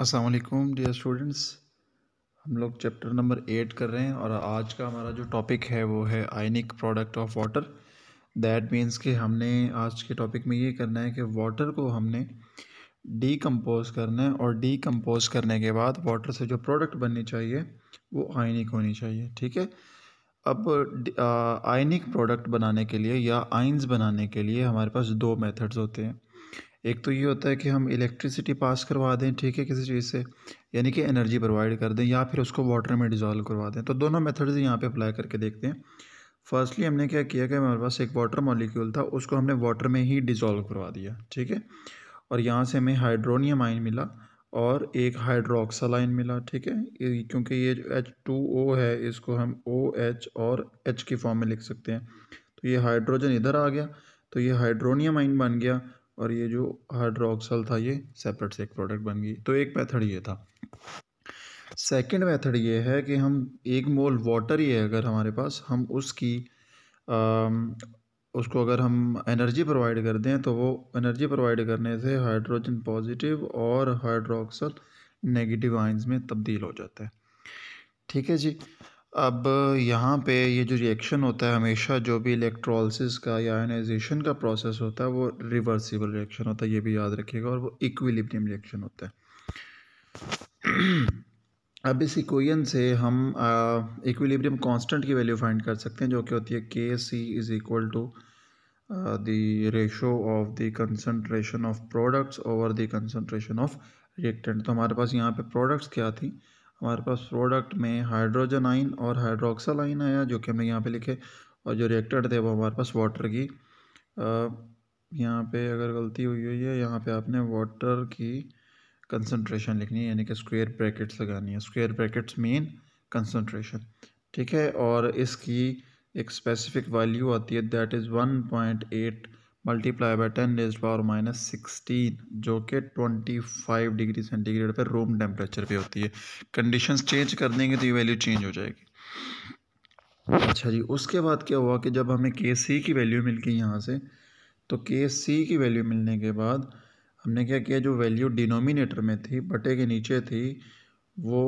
असलकुम dear students हम लोग चैप्टर नंबर एट कर रहे हैं और आज का हमारा जो टॉपिक है वो है ionic product of water that means कि हमने आज के टॉपिक में ये करना है कि वाटर को हमने डीकम्पोज करना है और डीकम्पोज करने के बाद वाटर से जो प्रोडक्ट बननी चाहिए वो आयनिक होनी चाहिए ठीक है अब आयनिक प्रोडक्ट बनाने के लिए या आइन्स बनाने के लिए हमारे पास दो मेथड्स होते हैं एक तो ये होता है कि हम इलेक्ट्रिसिटी पास करवा दें ठीक है किसी चीज़ से यानी कि एनर्जी प्रोवाइड कर दें या फिर उसको वाटर में डिज़ोल्व करवा दें तो दोनों मेथड्स यहाँ पे अप्लाई करके देखते हैं फर्स्टली हमने क्या किया कि हमारे पास एक वाटर मॉलिक्यूल था उसको हमने वाटर में ही डिज़ोल्व करवा दिया ठीक है और यहाँ से हमें हाइड्रोनियम आइन मिला और एक हाइड्रोक्सल आइन मिला ठीक है क्योंकि ये एच टू ओ है इसको हम ओ एच और एच की फॉर्म में लिख सकते हैं तो ये हाइड्रोजन इधर आ गया तो ये हाइड्रोनियम आइन बन गया और ये जो हाइड्रोक्सल था ये सेपरेट से एक प्रोडक्ट बन गई तो एक मेथड ये था सेकंड मेथड ये है कि हम एक मोल वाटर ही है अगर हमारे पास हम उसकी आ, उसको अगर हम एनर्जी प्रोवाइड कर दें तो वो एनर्जी प्रोवाइड करने से हाइड्रोजन पॉजिटिव और हाइड्रोक्सल नेगेटिव आइंस में तब्दील हो जाता है ठीक है जी अब यहाँ पे ये जो रिएक्शन होता है हमेशा जो भी इलेक्ट्रोलिस का या आयनाइजेशन का प्रोसेस होता है वो रिवर्सिबल रिएक्शन होता है ये भी याद रखिएगा और वो इक्विलिब्रियम रिएक्शन होता है अब इस इक्वेशन से हम इक्विलिब्रियम कांस्टेंट की वैल्यू फाइंड कर सकते हैं जो कि होती है K C is equal to the ratio of the concentration of products over the concentration of reactant तो हमारे पास यहाँ पर प्रोडक्ट्स क्या थी हमारे पास प्रोडक्ट में हाइड्रोजन आइन और हाइड्रोक्सल आइन आया जो कि हमने यहाँ पे लिखे और जो रिएक्टेड थे वो हमारे पास वाटर की यहाँ पे अगर गलती हुई हुई है यहाँ पे आपने वाटर की कंसनट्रेशन लिखनी है यानी कि स्क्वेयर ब्रैकेट्स लगानी है स्क्वेयर ब्रैकेट्स मीन कंसनट्रेशन ठीक है और इसकी एक स्पेसिफिक वैल्यू आती है that is one point eight multiply by ten raise power minus sixteen जो कि ट्वेंटी फाइव डिग्री सेंटीग्रेड पर रूम टेम्परेचर पे होती है कंडीशंस चेंज कर देंगे तो ये वैल्यू चेंज हो जाएगी अच्छा जी उसके बाद क्या हुआ कि जब हमें के सी की वैल्यू मिल गई यहाँ से तो के सी की वैल्यू मिलने के बाद हमने क्या किया जो वैल्यू डिनोमिनेटर में थी बटे के नीचे थी वो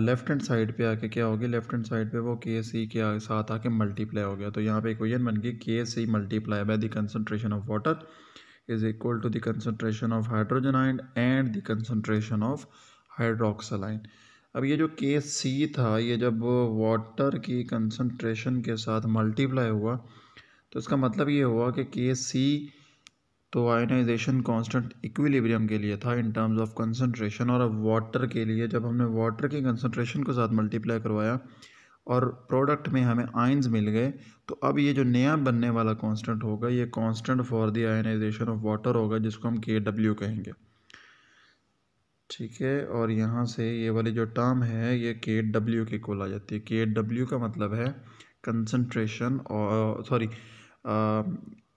लेफ़्ट हैंड साइड पे आके क्या होगी लेफ़्ट हैंड साइड पे वो के सी के साथ आके मल्टीप्लाई हो गया तो यहाँ पे इक्वेशन बन गई K C multiply by the concentration of water is equal to the concentration of hydrogen ion and the concentration of hydroxyl ion अब ये जो के सी था ये जब वाटर की कंसनट्रेशन के साथ मल्टीप्लाई हुआ तो इसका मतलब ये हुआ कि के सी तो आयनाइजेशन कांस्टेंट इक्विलिब्रियम के लिए था इन टर्म्स ऑफ कंसनट्रेशन और अब वाटर के लिए जब हमने वाटर की कंसनट्रेशन के साथ मल्टीप्लाई करवाया और प्रोडक्ट में हमें आइन्स मिल गए तो अब ये जो नया बनने वाला कांस्टेंट होगा ये constant for the ionization of water होगा जिसको हम के डब्ल्यू कहेंगे ठीक है और यहाँ से ये वाली जो टर्म है ये के डब्ल्यू के कोल आ जाती है के डब्ल्यू का मतलब है कंसनट्रेशन और sorry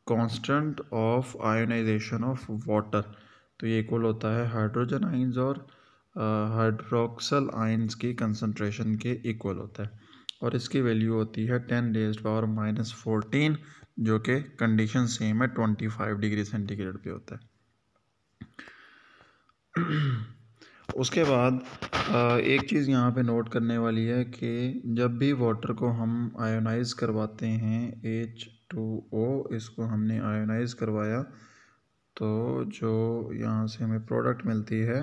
constant of ionization of water तो ये इक्वल होता है हाइड्रोजन आइंस और हाइड्रोक्सल आइंस की कंसनट्रेशन के इक्वल होता है और इसकी वैल्यू होती है ten raise power minus fourteen जो कि कंडीशन सेम है ट्वेंटी फाइव डिग्री सेंटीग्रेड पे होता है उसके बाद एक चीज़ यहाँ पे नोट करने वाली है कि जब भी वाटर को हम आयोनाइज़ करवाते हैं एच टू ओ इसको हमने आयोनाइज़ करवाया तो जो यहाँ से हमें प्रोडक्ट मिलती है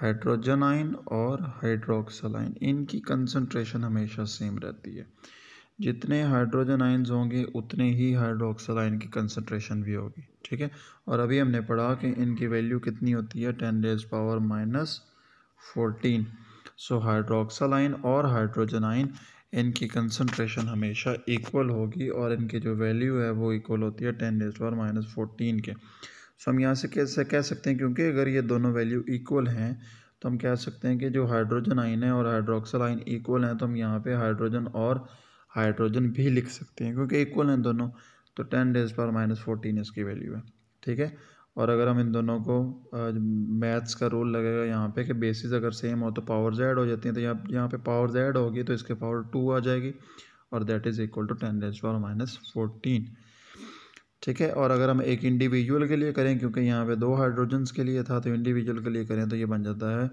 हाइड्रोजन आइन और हाइड्रोक्सल आइन इनकी कंसनट्रेशन हमेशा सेम रहती है जितने हाइड्रोजन आइन्स होंगे उतने ही हाइड्रोक्सल आइन की कंसनट्रेशन भी होगी ठीक है और अभी हमने पढ़ा कि इनकी वैल्यू कितनी होती है ten raise power minus fourteen so hydroxyl ion और हाइड्रोजन आइन इनकी कंसनट्रेशन हमेशा इक्वल होगी और इनकी जो वैल्यू है वो इक्वल होती है ten raise power minus fourteen के सो हम यहाँ से कैसे कह सकते हैं क्योंकि अगर ये दोनों वैल्यू इक्वल हैं तो हम कह सकते हैं कि जो हाइड्रोजन आइन है और हाइड्रोक्सल आइन इक्वल हैं तो हम यहाँ पे हाइड्रोजन और हाइड्रोजन भी लिख सकते हैं क्योंकि इक्वल हैं दोनों तो टेन डेज पर माइनस फोर्टीन इसकी वैल्यू है ठीक है और अगर हम इन दोनों को मैथ्स का रोल लगेगा यहाँ पे कि बेसिस अगर सेम हो तो पावर जेड हो जाती है तो यहाँ यहाँ पे पावर जेड होगी तो इसके पावर टू आ जाएगी और that is equal to ten raise power minus fourteen ठीक है और अगर हम एक इंडिविजुअल के लिए करें क्योंकि यहाँ पे दो हाइड्रोजन्स के लिए था तो इंडिविजुअल के लिए करें तो ये बन जाता है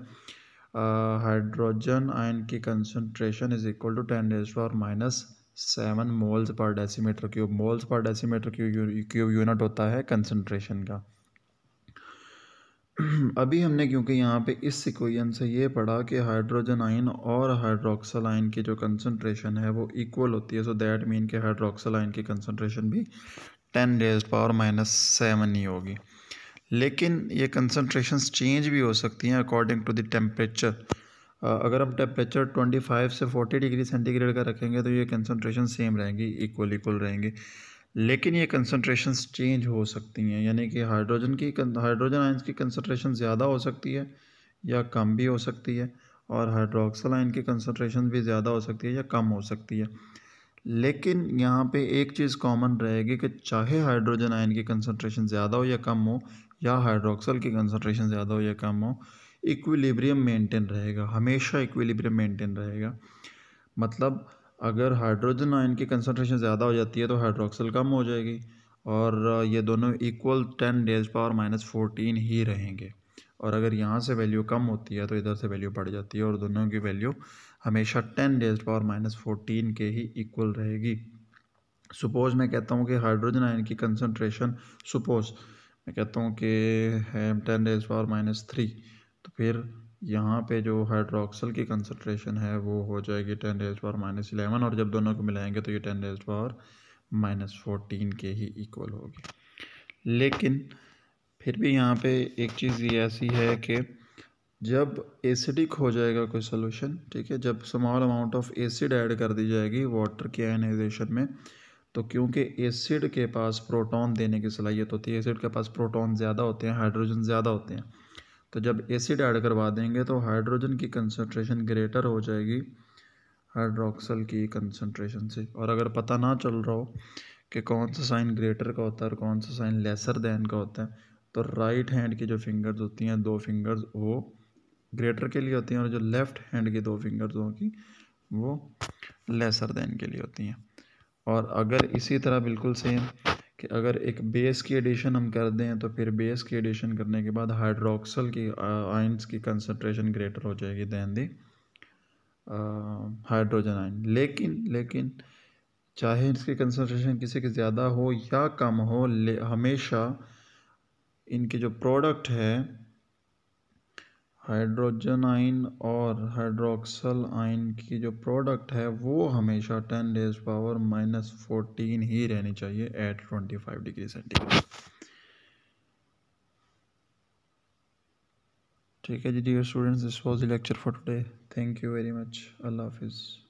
हाइड्रोजन आयन की concentration is equal to ten raise power minus seven moles per decimetre cube moles per decimetre cube unit होता है कंसनट्रेशन का अभी हमने क्योंकि यहाँ पे इस सिक्वेंस से ये पढ़ा कि हाइड्रोजन आइन और हाइड्रोक्सल आइन की जो कंसनट्रेशन है वो इक्वल होती है सो दैट मीन के हाइड्रोक्सल आइन की कंसनट्रेशन भी ten raise power minus seven ही होगी लेकिन ये कंसनट्रेशन चेंज भी हो सकती हैं अकॉर्डिंग टू द टेम्परेचर अगर हम टेम्परेचर 25 से 40 डिग्री सेंटीग्रेड का रखेंगे तो ये कंसनट्रेशन सेम रहेंगी इक्वल इक्वल रहेंगी लेकिन ये कंसनट्रेशन चेंज हो सकती हैं यानी कि हाइड्रोजन की हाइड्रोजन आइंस की कंसनट्रेशन ज़्यादा हो सकती है या कम भी हो सकती है और हाइड्रोक्सल आइन की कंसनट्रेशन भी ज़्यादा हो सकती है या कम हो सकती है लेकिन यहाँ पे एक चीज़ कॉमन रहेगी कि चाहे हाइड्रोजन आयन की कंसनट्रेशन ज़्यादा हो या कम हो या हाइड्रोक्सल की कंसनट्रेशन ज़्यादा हो या कम हो इक्विलिब्रियम मेंटेन रहेगा हमेशा इक्विलिब्रियम मेंटेन रहेगा मतलब अगर हाइड्रोजन आयन की कंसनट्रेशन ज़्यादा हो जाती है तो हाइड्रोक्सल कम हो जाएगी और ये दोनों equal ten raise power minus fourteen ही रहेंगे और अगर यहाँ से वैल्यू कम होती है तो इधर से वैल्यू बढ़ जाती है और दोनों की वैल्यू हमेशा ten raise power minus fourteen के ही इक्वल रहेगी सपोज मैं कहता हूँ कि हाइड्रोजन आयन की कंसनट्रेशन सपोज मैं कहता हूँ कि है ten raise power minus three तो फिर यहाँ पे जो हाइड्रोक्सल की कंसनट्रेशन है वो हो जाएगी ten raise power minus eleven और जब दोनों को मिलाएंगे तो ये ten raise power minus fourteen के ही इक्वल होगी लेकिन फिर भी यहाँ पे एक चीज़ ये ऐसी है कि जब एसिडिक हो जाएगा कोई सोल्यूशन ठीक है जब small amount of acid add कर दी जाएगी वाटर के आयनाइजेशन में तो क्योंकि एसिड के पास प्रोटॉन देने की सलाहियत होती है एसिड के पास प्रोटॉन ज़्यादा होते हैं हाइड्रोजन ज़्यादा होते हैं तो जब एसिड ऐड करवा देंगे तो हाइड्रोजन की कंसनट्रेशन ग्रेटर हो जाएगी हाइड्रोक्सल की कंसनट्रेशन से और अगर पता ना चल रहा हो कि कौन सा साइन ग्रेटर का होता है और कौन सा साइन लेसर दैन का होता है तो राइट हैंड की जो फिंगर्स होती हैं दो फिंगर्स वो ग्रेटर के लिए होती हैं और जो लेफ़्ट हैंड की दो फिंगर्स होगी वो लेसर दैन के लिए होती हैं और अगर इसी तरह बिल्कुल सेम कि अगर एक बेस की एडिशन हम कर दें तो फिर बेस की एडिशन करने के बाद हाइड्रोक्सल की आइंस की कंसनट्रेशन ग्रेटर हो जाएगी दैन दी हाइड्रोजन आइन लेकिन लेकिन चाहे इसकी कंसनट्रेशन किसी की ज़्यादा हो या कम हो ले हमेशा इनके जो प्रोडक्ट है हाइड्रोजन आइन और हाइड्रोक्सल आइन की जो प्रोडक्ट है वो हमेशा ten raise power minus fourteen ही रहनी चाहिए at twenty five degree centigrade ठीक है जी dear students this was the lecture for today thank you very much अल्लाह हाफिज़